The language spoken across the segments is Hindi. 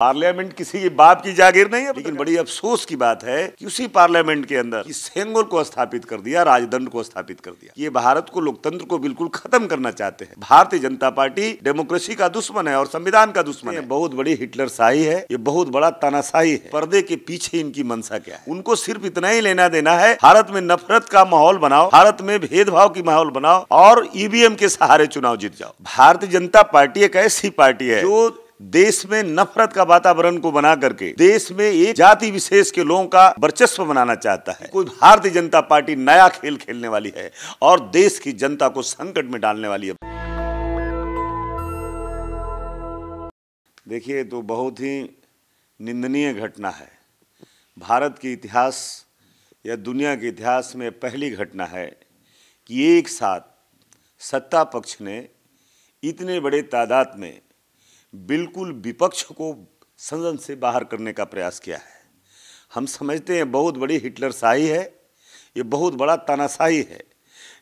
पार्लियामेंट किसी की बाप की जागीर नहीं है लेकिन बड़ी अफसोस की बात है कि उसी पार्लियामेंट के अंदर सेंगोल को स्थापित कर दिया राजदंड को स्थापित कर दिया ये भारत को लोकतंत्र को बिल्कुल खत्म करना चाहते हैं भारतीय जनता पार्टी डेमोक्रेसी का दुश्मन है और संविधान का दुश्मन है बहुत बड़ी हिटलर शाही है ये बहुत बड़ा तानाशाही है पर्दे के पीछे इनकी मनसा क्या है उनको सिर्फ इतना ही लेना देना है भारत में नफरत का माहौल बनाओ भारत में भेदभाव की माहौल बनाओ और ईवीएम के सहारे चुनाव जीत जाओ भारतीय जनता पार्टी एक ऐसी पार्टी है जो देश में नफरत का वातावरण को बना करके देश में एक जाति विशेष के लोगों का वर्चस्व बनाना चाहता है कोई भारतीय जनता पार्टी नया खेल खेलने वाली है और देश की जनता को संकट में डालने वाली है देखिए तो बहुत ही निंदनीय घटना है भारत के इतिहास या दुनिया के इतिहास में पहली घटना है कि एक साथ सत्ता पक्ष ने इतने बड़े तादाद में बिल्कुल विपक्ष को संसद से बाहर करने का प्रयास किया है हम समझते हैं बहुत बड़ी हिटलर शाही है ये बहुत बड़ा तानाशाही है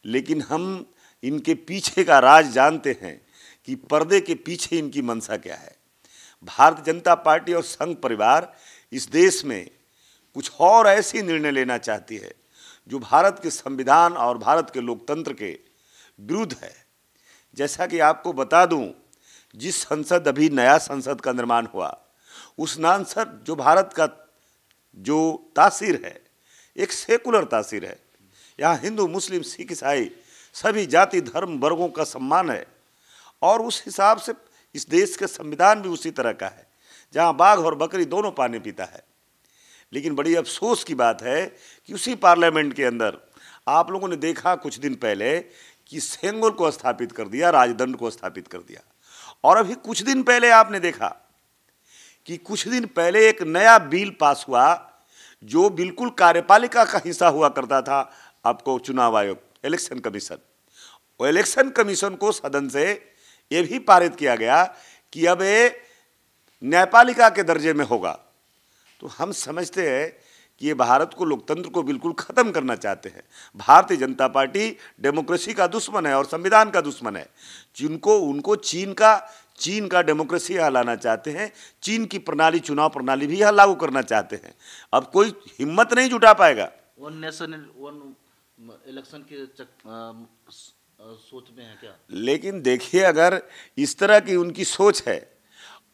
लेकिन हम इनके पीछे का राज जानते हैं कि पर्दे के पीछे इनकी मंशा क्या है भारतीय जनता पार्टी और संघ परिवार इस देश में कुछ और ऐसे निर्णय लेना चाहती है जो भारत के संविधान और भारत के लोकतंत्र के विरुद्ध है जैसा कि आपको बता दूं जिस संसद अभी नया संसद का निर्माण हुआ उस नानसद जो भारत का जो तासीर है एक सेकुलर तासीर है यहाँ हिंदू मुस्लिम सिख ईसाई सभी जाति धर्म वर्गों का सम्मान है और उस हिसाब से इस देश का संविधान भी उसी तरह का है जहाँ बाघ और बकरी दोनों पानी पीता है लेकिन बड़ी अफसोस की बात है कि उसी पार्लियामेंट के अंदर आप लोगों ने देखा कुछ दिन पहले कि सेंगोल को स्थापित कर दिया राजदंड को स्थापित कर दिया और अभी कुछ दिन पहले आपने देखा कि कुछ दिन पहले एक नया बिल पास हुआ जो बिल्कुल कार्यपालिका का हिस्सा हुआ करता था आपको चुनाव आयोग इलेक्शन कमीशन और इलेक्शन कमीशन को सदन से यह भी पारित किया गया कि अब ये न्यायपालिका के दर्जे में होगा तो हम समझते हैं कि ये भारत को लोकतंत्र को बिल्कुल ख़त्म करना चाहते हैं भारतीय जनता पार्टी डेमोक्रेसी का दुश्मन है और संविधान का दुश्मन है जिनको उनको चीन का चीन का डेमोक्रेसी यहाँ लाना चाहते हैं चीन की प्रणाली चुनाव प्रणाली भी यहाँ लागू करना चाहते हैं अब कोई हिम्मत नहीं जुटा पाएगा वन नेशन वन इलेक्शन के चक, आ, सोच में है क्या लेकिन देखिए अगर इस तरह की उनकी सोच है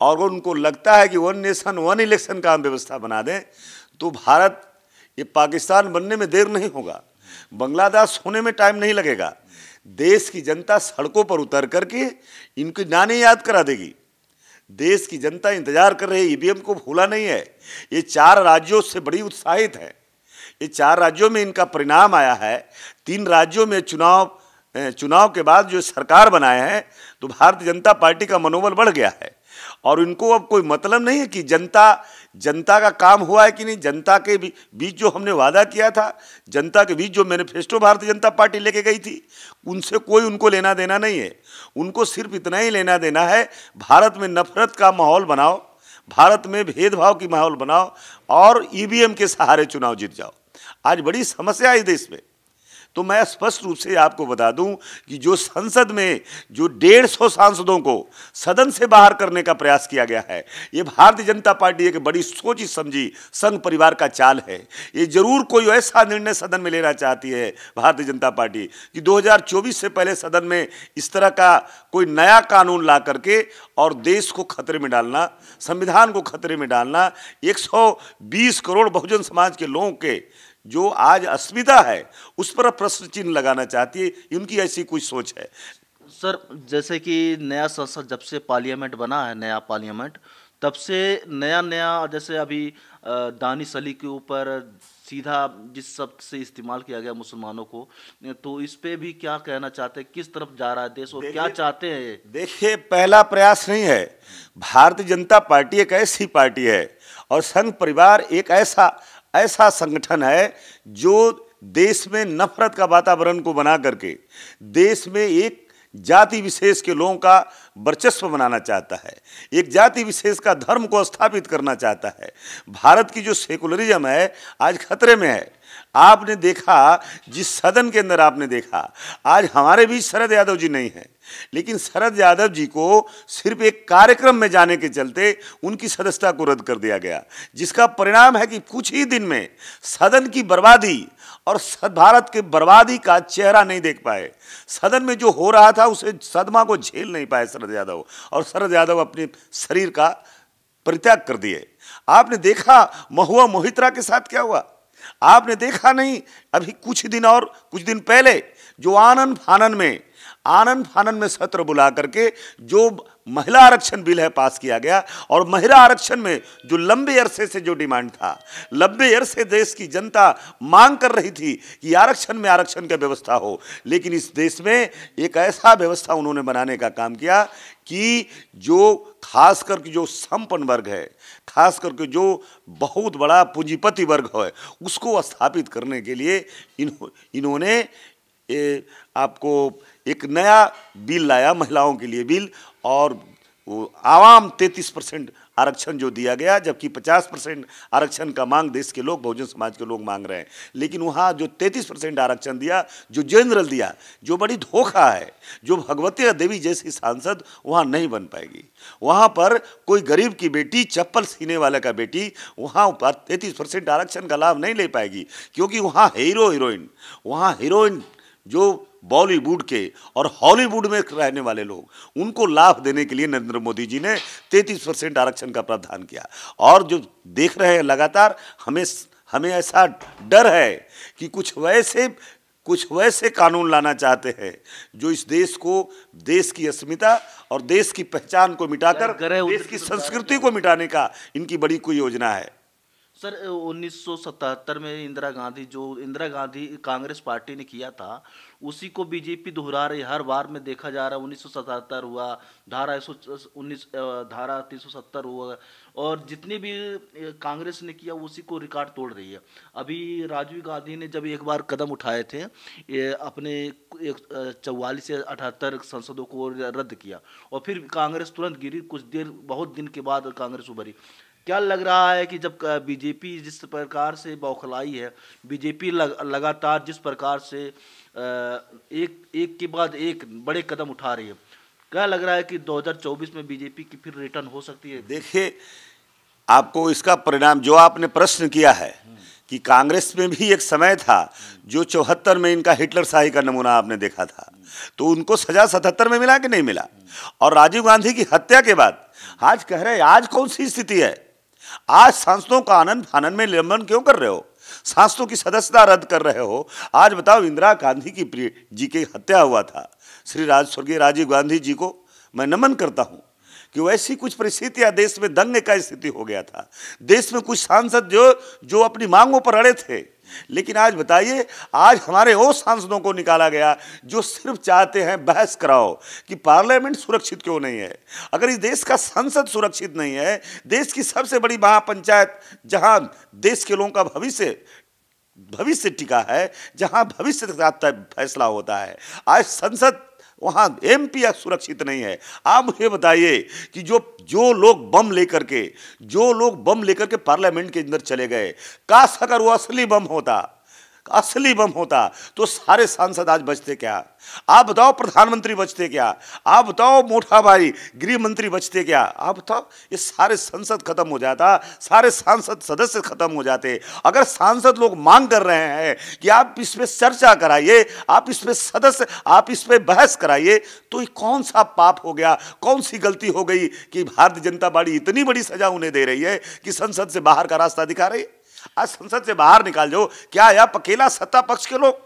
और उनको लगता है कि वन नेशन वन इलेक्शन का हम व्यवस्था बना दें तो भारत ये पाकिस्तान बनने में देर नहीं होगा बांग्लादेश होने में टाइम नहीं लगेगा देश की जनता सड़कों पर उतर करके इनकी नाने याद करा देगी देश की जनता इंतजार कर रही है ई को भूला नहीं है ये चार राज्यों से बड़ी उत्साहित है ये चार राज्यों में इनका परिणाम आया है तीन राज्यों में चुनाव चुनाव के बाद जो सरकार बनाए हैं तो भारतीय जनता पार्टी का मनोबल बढ़ गया है और इनको अब कोई मतलब नहीं है कि जनता जनता का काम हुआ है कि नहीं जनता के बीच जो हमने वादा किया था जनता के बीच जो मैनिफेस्टो भारतीय जनता पार्टी लेके गई थी उनसे कोई उनको लेना देना नहीं है उनको सिर्फ इतना ही लेना देना है भारत में नफरत का माहौल बनाओ भारत में भेदभाव की माहौल बनाओ और ई के सहारे चुनाव जीत जाओ आज बड़ी समस्या है इस देश में तो मैं स्पष्ट रूप से आपको बता दूं कि जो संसद में जो डेढ़ सौ सांसदों को सदन से बाहर करने का प्रयास किया गया है ये भारतीय जनता पार्टी एक बड़ी सोची समझी संघ परिवार का चाल है ये जरूर कोई ऐसा निर्णय सदन में लेना चाहती है भारतीय जनता पार्टी कि दो से पहले सदन में इस तरह का कोई नया कानून ला करके और देश को खतरे में डालना संविधान को खतरे में डालना 120 करोड़ बहुजन समाज के लोगों के जो आज अस्मिता है उस पर प्रश्न चिन्ह लगाना चाहती है उनकी ऐसी कोई सोच है सर जैसे कि नया संसद जब से पार्लियामेंट बना है नया पार्लियामेंट तब से नया नया जैसे अभी दानिश अली के ऊपर सीधा जिस शब्द से इस्तेमाल किया गया मुसलमानों को तो इस पे भी क्या कहना चाहते हैं किस तरफ जा रहा है देश और क्या चाहते हैं देखिए पहला प्रयास नहीं है भारतीय जनता पार्टी एक ऐसी पार्टी है और संघ परिवार एक ऐसा ऐसा संगठन है जो देश में नफरत का वातावरण को बना करके देश में एक जाति विशेष के लोगों का वर्चस्व बनाना चाहता है एक जाति विशेष का धर्म को स्थापित करना चाहता है भारत की जो सेकुलरिज्म है आज खतरे में है आपने देखा जिस सदन के अंदर आपने देखा आज हमारे बीच शरद यादव जी नहीं हैं लेकिन शरद यादव जी को सिर्फ एक कार्यक्रम में जाने के चलते उनकी सदस्यता को रद्द कर दिया गया जिसका परिणाम है कि कुछ ही दिन में सदन की बर्बादी और भारत के बर्बादी का चेहरा नहीं देख पाए सदन में जो हो रहा था उसे सदमा को झेल नहीं पाए शरद यादव और शरद यादव अपने शरीर का परित्याग कर दिए आपने देखा महुआ मोहित्रा के साथ क्या हुआ आपने देखा नहीं अभी कुछ दिन और कुछ दिन पहले जो आनंद फानन में आनंद फानंद में सत्र बुला करके जो महिला आरक्षण बिल है पास किया गया और महिला आरक्षण में जो लंबे अरसे से जो डिमांड था लंबे अरसे देश की जनता मांग कर रही थी कि आरक्षण में आरक्षण का व्यवस्था हो लेकिन इस देश में एक ऐसा व्यवस्था उन्होंने बनाने का काम किया कि जो खास करके जो संपन्न वर्ग है खास करके जो बहुत बड़ा पूंजीपति वर्ग है उसको स्थापित करने के लिए इन्हों इन्होंने ए, आपको एक नया बिल लाया महिलाओं के लिए बिल और वो आवाम तैंतीस परसेंट आरक्षण जो दिया गया जबकि 50 परसेंट आरक्षण का मांग देश के लोग बहुजन समाज के लोग मांग रहे हैं लेकिन वहाँ जो 33 परसेंट आरक्षण दिया जो जनरल दिया जो बड़ी धोखा है जो भगवती देवी जैसी सांसद वहाँ नहीं बन पाएगी वहाँ पर कोई गरीब की बेटी चप्पल सीने वाले का बेटी वहाँ पर तैंतीस आरक्षण का लाभ नहीं ले पाएगी क्योंकि वहाँ हीरो हीरोइन वहाँ हीरोइन जो बॉलीवुड के और हॉलीवुड में रहने वाले लोग उनको लाभ देने के लिए नरेंद्र मोदी जी ने 33 परसेंट आरक्षण का प्रावधान किया और जो देख रहे हैं लगातार हमें हमें ऐसा डर है कि कुछ वैसे कुछ वैसे कानून लाना चाहते हैं जो इस देश को देश की अस्मिता और देश की पहचान को मिटाकर देश की संस्कृति को मिटाने का इनकी बड़ी कोई योजना है सर 1977 में इंदिरा गांधी जो इंदिरा गांधी कांग्रेस पार्टी ने किया था उसी को बीजेपी दोहरा रही हर बार में देखा जा रहा है उन्नीस हुआ धारा उन्नीस धारा तीन हुआ और जितनी भी कांग्रेस ने किया उसी को रिकॉर्ड तोड़ रही है अभी राजीव गांधी ने जब एक बार कदम उठाए थे अपने चौवालीस से अठहत्तर संसदों को रद्द किया और फिर कांग्रेस तुरंत गिरी कुछ देर बहुत दिन के बाद कांग्रेस उभरी क्या लग रहा है कि जब बीजेपी जिस प्रकार से बौखलाई है बीजेपी लग, लगातार जिस प्रकार से एक एक के बाद एक बड़े कदम उठा रही है क्या लग रहा है कि 2024 में बीजेपी की फिर रिटर्न हो सकती है देखिए आपको इसका परिणाम जो आपने प्रश्न किया है कि कांग्रेस में भी एक समय था जो चौहत्तर में इनका हिटलर शाही का नमूना आपने देखा था तो उनको सजा सतहत्तर में मिला कि नहीं मिला और राजीव गांधी की हत्या के बाद आज कह रहे हैं आज कौन सी स्थिति है आज सांसदों का आनंद फानन में निलंबन क्यों कर रहे हो सांसदों की सदस्यता रद्द कर रहे हो आज बताओ इंदिरा गांधी की प्रिय जी की हत्या हुआ था श्री राज स्वर्गीय राजीव गांधी जी को मैं नमन करता हूँ कि वैसी कुछ परिस्थितियां देश में दंग का स्थिति हो गया था देश में कुछ सांसद जो जो अपनी मांगों पर अड़े थे लेकिन आज बताइए आज हमारे वो सांसदों को निकाला गया जो सिर्फ चाहते हैं बहस कराओ कि पार्लियामेंट सुरक्षित क्यों नहीं है अगर इस देश का संसद सुरक्षित नहीं है देश की सबसे बड़ी महापंचायत जहां देश के लोगों का भविष्य भविष्य टिका है जहां भविष्य के साथ फैसला होता है आज संसद वहाँ एम पी सुरक्षित नहीं है आप मुझे बताइए कि जो जो लोग बम लेकर के जो लोग बम लेकर के पार्लियामेंट के अंदर चले गए काश अगर वो असली बम होता असली बम होता तो सारे सांसद आज बचते क्या आप बताओ प्रधानमंत्री बचते क्या आप बताओ मोटा भाई गृह मंत्री बचते क्या आप बताओ ये सारे संसद खत्म हो जाता सारे सांसद सदस्य खत्म हो जाते अगर सांसद लोग मांग कर रहे हैं कि आप इस पर चर्चा कराइए आप इस पर सदस्य आप इस पर बहस कराइए तो ये कौन सा पाप हो गया कौन सी गलती हो गई कि भारतीय जनता पार्टी इतनी बड़ी सजा उन्हें दे रही है कि संसद से बाहर का रास्ता दिखा रही है आज संसद से बाहर निकाल जाओ क्या या पकेला सत्ता पक्ष के लोग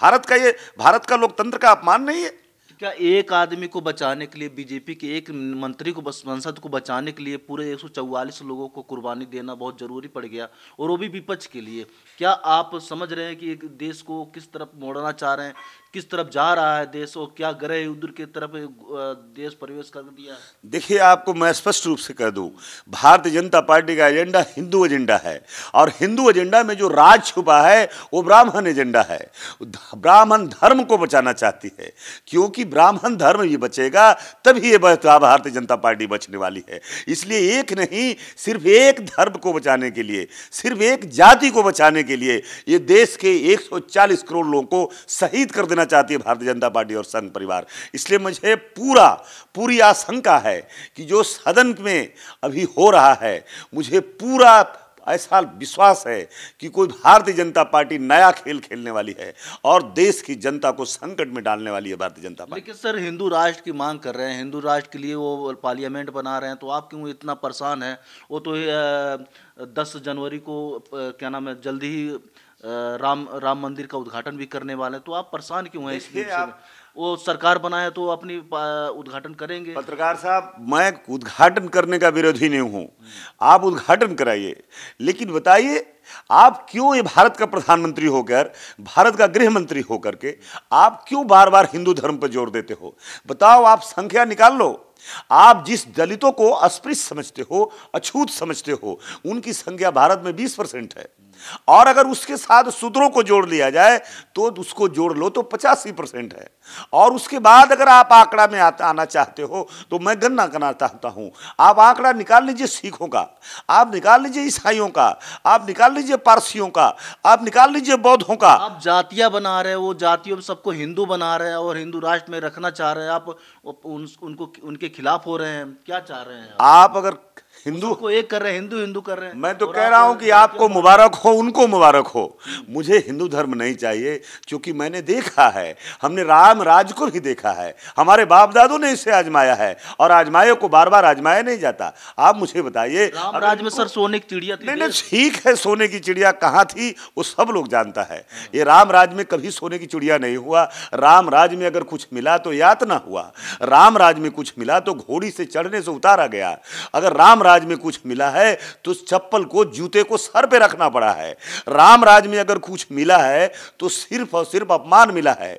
भारत का ये भारत का लोकतंत्र का अपमान नहीं है क्या एक आदमी को बचाने के लिए बीजेपी के एक मंत्री को संसद को बचाने के लिए पूरे एक लोगों को कुर्बानी देना बहुत जरूरी पड़ गया और वो भी विपक्ष के लिए क्या आप समझ रहे हैं कि एक देश को किस तरफ मोड़ना चाह रहे हैं किस तरफ जा रहा है देश और क्या ग्रह उधर की तरफ देश प्रवेश कर दिया देखिए आपको मैं स्पष्ट रूप से कह दूं भारतीय जनता पार्टी का एजेंडा हिंदू एजेंडा है और हिंदू एजेंडा में जो राज छुपा है वो ब्राह्मण एजेंडा है ब्राह्मण धर्म को बचाना चाहती है क्योंकि ब्राह्मण धर्म ये बचेगा तभी ये भारतीय जनता पार्टी बचने वाली है इसलिए एक नहीं सिर्फ एक धर्म को बचाने के लिए सिर्फ एक जाति को बचाने के लिए ये देश के एक करोड़ लोगों को शहीद कर देना करना चाहती है भारतीय जनता पार्टी और संघ परिवार इसलिए मुझे पूरा पूरी आशंका है कि जो सदन में अभी हो रहा है मुझे पूरा ऐसा विश्वास है कि कोई भारतीय जनता पार्टी नया खेल खेलने वाली है और देश की जनता को संकट में डालने वाली है भारतीय जनता पार्टी लेकिन सर हिंदू राष्ट्र की मांग कर रहे हैं हिंदू राष्ट्र के लिए वो पार्लियामेंट बना रहे हैं तो आप क्यों इतना परेशान है वो तो दस जनवरी को क्या नाम है जल्दी ही राम राम मंदिर का उद्घाटन भी करने वाले हैं तो आप परेशान क्यों हैं इस आप वो सरकार बनाए तो अपनी उद्घाटन करेंगे पत्रकार साहब मैं उद्घाटन करने का विरोधी नहीं हूँ आप उद्घाटन कराइए लेकिन बताइए आप क्यों ये भारत का प्रधानमंत्री होकर भारत का गृह मंत्री होकर के आप क्यों बार बार हिंदू धर्म पर जोर देते हो बताओ आप संख्या निकाल लो आप जिस दलितों को अस्पृश्य समझते हो अछूत समझते हो उनकी संख्या भारत में 20 परसेंट है और अगर उसके साथ सूत्रों को जोड़ लिया जाए तो उसको जोड़ लो तो पचासी परसेंट है और उसके बाद अगर आप आंकड़ा में आता आना चाहते हो तो मैं गन्ना करना चाहता हूँ आप आंकड़ा निकाल लीजिए सिखों का आप निकाल लीजिए ईसाइयों का आप निकाल लीजिए पारसियों का आप निकाल लीजिए बौद्धों का आप जातियाँ बना रहे हो जातियों में सबको हिंदू बना रहे हैं और हिंदू राष्ट्र में रखना चाह रहे हैं आप उनको उनके खिलाफ हो रहे हैं क्या चाह रहे हैं आप अगर हिंदू को एक कर रहे हैं हिंदू हिंदू कर रहे हैं मैं तो कह रहा हूं कि आपको मुबारक हो उनको मुबारक हो मुझे हिंदू धर्म नहीं चाहिए क्योंकि मैंने देखा है हमने राम राज को भी देखा है हमारे बाप दादू ने इसे आजमाया है और आजमाए को बार बार आजमाया नहीं जाता आप मुझे बताइए राज में सर सोने की चिड़िया थी नहीं ठीक है सोने की चिड़िया कहाँ थी वो सब लोग जानता है ये राम राज में कभी सोने की चिड़िया नहीं हुआ राम राज में अगर कुछ मिला तो यातना हुआ राम राज में कुछ मिला तो घोड़ी से चढ़ने से उतारा गया अगर राम राज राज में कुछ मिला है तो चप्पल को जूते को सर पे रखना पड़ा है राम राज में अगर कुछ मिला है तो सिर्फ और सिर्फ अपमान मिला है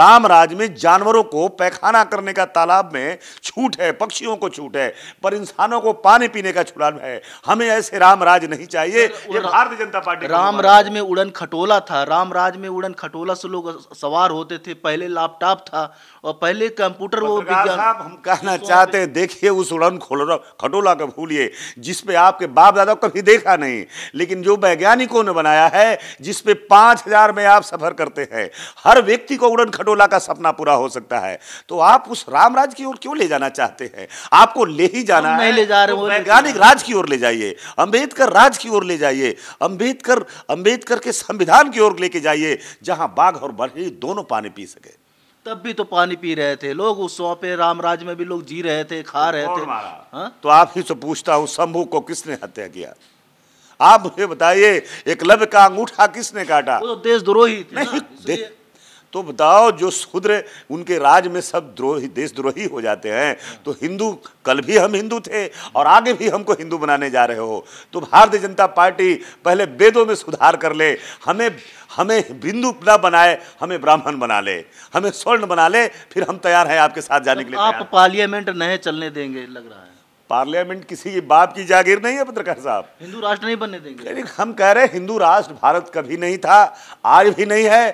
राम राज में जानवरों को पैखाना करने का तालाब में छूट है पक्षियों को छूट है पर इंसानों को पानी पीने का छुड़ान है हमें ऐसे राम राज नहीं चाहिए ये भारतीय जनता पार्टी राम राज में उड़न खटोला था राम राज में उड़न खटोला से लोग सवार होते थे पहले लैपटॉप था और पहले कंप्यूटर वो हम कहना चाहते हैं देखिए उस उड़न खटोला का भूलिए बनाएंगे जिस पे आपके बाप दादा कभी देखा नहीं लेकिन जो वैज्ञानिकों ने बनाया है जिस पे पाँच हजार में आप सफर करते हैं हर व्यक्ति को उड़न खटोला का सपना पूरा हो सकता है तो आप उस राम राज की ओर क्यों ले जाना चाहते हैं आपको ले ही जाना है ले जा रहे तो वैज्ञानिक तो- राज की ओर ले जाइए अंबेडकर राज की ओर ले जाइए अंबेडकर अंबेडकर के संविधान की ओर लेके जाइए जहां बाघ और बरही दोनों पानी पी सके तब भी तो पानी पी रहे थे लोग उस सौ पे रामराज में भी लोग जी रहे थे खा रहे थे हा? तो आप ही से पूछता हूँ शंभू को किसने हत्या किया आप मुझे बताइए एक लव का अंगूठा किसने काटा वो तो देशद्रोही नहीं तो बताओ जो शूद्र उनके राज में सब द्रोही देशद्रोही हो जाते हैं तो हिंदू कल भी हम हिंदू थे और आगे भी हमको हिंदू बनाने जा रहे हो तो भारतीय जनता पार्टी पहले वेदों में सुधार कर ले हमें हमें बिंदु ना बनाए हमें ब्राह्मण बना ले हमें स्वर्ण बना ले फिर हम तैयार हैं आपके साथ जाने के लिए आप पार्लियामेंट नहीं चलने देंगे लग रहा है पार्लियामेंट किसी की बाप की जागीर नहीं है पत्रकार साहब हिंदू राष्ट्र नहीं बनने देंगे लेकिन हम कह रहे हैं हिंदू राष्ट्र भारत कभी नहीं था आज भी नहीं है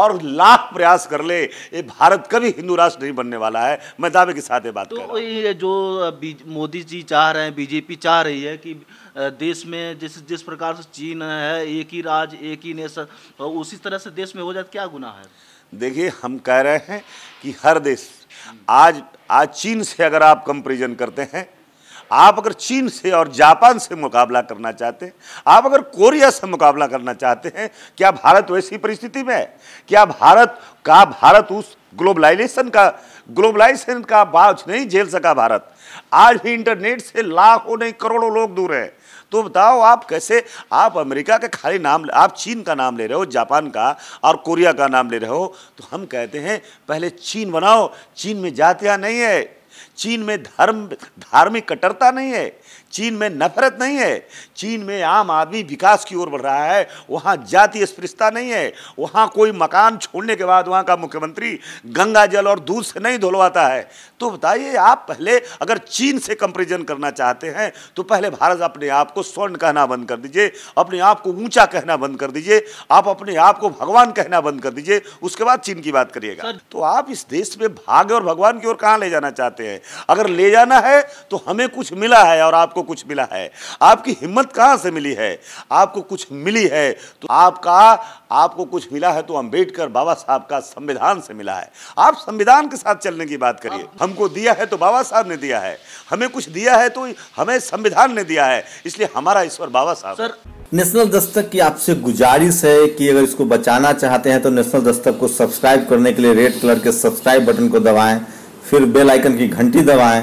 और लाख प्रयास कर ले ये भारत कभी हिंदू राष्ट्र नहीं बनने वाला है मैं दावे के साथ ये बात तो रहा। जो मोदी जी चाह रहे हैं बीजेपी चाह रही है कि देश में जिस जिस प्रकार से चीन है एक ही राज एक ही नेशन उसी तरह से देश में हो जाए क्या गुना है देखिए हम कह रहे हैं कि हर देश आज आज चीन से अगर आप कंपेरिजन करते हैं आप अगर चीन से और जापान से मुकाबला करना चाहते हैं आप अगर कोरिया से मुकाबला करना चाहते हैं क्या भारत वैसी परिस्थिति में है क्या भारत का भारत उस ग्लोबलाइजेशन का ग्लोबलाइजेशन का बाज नहीं झेल सका भारत आज भी इंटरनेट से लाखों नहीं करोड़ों लोग दूर हैं तो बताओ आप कैसे आप अमेरिका के खाली नाम आप चीन का नाम ले रहे हो जापान का और कोरिया का नाम ले रहे हो तो हम कहते हैं पहले चीन बनाओ चीन में जातियाँ नहीं है चीन में धर्म धार्मिक कट्टरता नहीं है चीन में नफरत नहीं है चीन में आम आदमी विकास की ओर बढ़ रहा है वहाँ जाति स्पृशता नहीं है वहाँ कोई मकान छोड़ने के बाद वहाँ का मुख्यमंत्री गंगा जल और दूध से नहीं धुलवाता है तो बताइए आप पहले अगर चीन से कंपेरिजन करना चाहते हैं तो पहले भारत अपने आप को स्वर्ण कहना बंद कर दीजिए अपने आप को ऊंचा कहना बंद कर दीजिए आप अपने आप को भगवान कहना बंद कर दीजिए उसके बाद चीन की बात करिएगा तो आप इस देश में भाग्य और भगवान की ओर कहाँ ले जाना चाहते हैं अगर ले जाना है तो हमें कुछ मिला है और आप आपको कुछ मिला है आपकी हिम्मत कहां से मिली है आपको कुछ मिली है तो आपका आपको कुछ मिला है तो अंबेडकर बाबा साहब का संविधान से मिला है आप संविधान के साथ चलने की बात करिए हाँ। हमको दिया है तो बाबा साहब ने दिया है हमें कुछ दिया है तो हमें संविधान ने दिया है इसलिए हमारा ईश्वर बाबा साहब सर नेशनल दस्तक की आपसे गुजारिश है कि अगर इसको बचाना चाहते हैं तो नेशनल दस्तक को सब्सक्राइब करने के लिए रेड कलर के सब्सक्राइब बटन को दबाएं फिर बेल आइकन की घंटी दबाएं